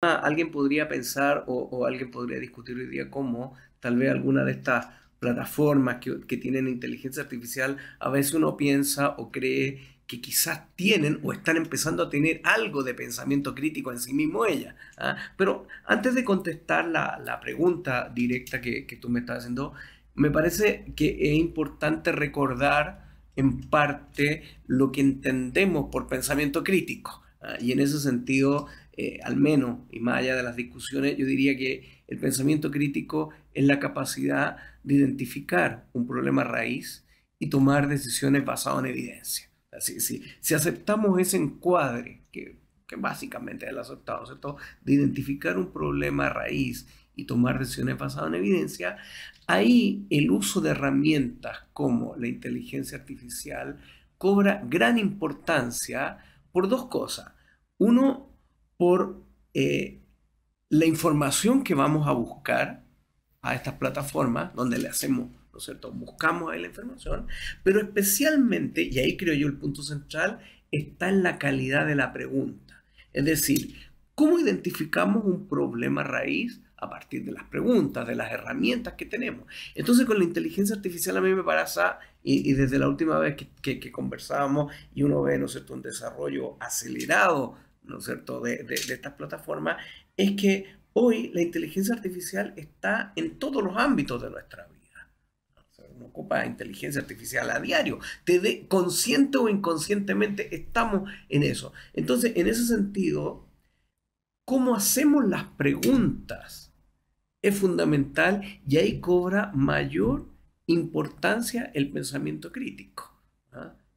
alguien podría pensar o, alguien podría discutir hoy día cómo tal vez alguna de estas plataformas que, tienen inteligencia artificial, a veces uno piensa o cree que quizás tienen o están empezando a tener algo de pensamiento crítico en sí mismo ella. ¿ah? Pero antes de contestar la, pregunta directa que, tú me estás haciendo, me parece que es importante recordar en parte lo que entendemos por pensamiento crítico. Ah, y en ese sentido, eh, al menos, y más allá de las discusiones, yo diría que el pensamiento crítico es la capacidad de identificar un problema raíz y tomar decisiones basadas en evidencia. Así, si, si aceptamos ese encuadre, que, que básicamente es el aceptado, De identificar un problema raíz y tomar decisiones basadas en evidencia, ahí el uso de herramientas como la inteligencia artificial cobra gran importancia por dos cosas. Uno, por eh, la información que vamos a buscar a estas plataformas, donde le hacemos, ¿no es cierto? Buscamos la información, pero especialmente, y ahí creo yo el punto central, está en la calidad de la pregunta. Es decir, ¿Cómo identificamos un problema raíz? A partir de las preguntas, de las herramientas que tenemos. Entonces con la inteligencia artificial a mí me parece, y, desde la última vez que, conversábamos, y uno ve, ¿no cierto?, un desarrollo acelerado, ¿no es cierto?, de, estas plataformas, es que hoy la inteligencia artificial está en todos los ámbitos de nuestra vida uno ocupa inteligencia artificial a diario. Te de, consciente o inconscientemente estamos en eso. Entonces, en ese sentido, cómo hacemos las preguntas es fundamental y ahí cobra mayor importancia el pensamiento crítico. ¿ah?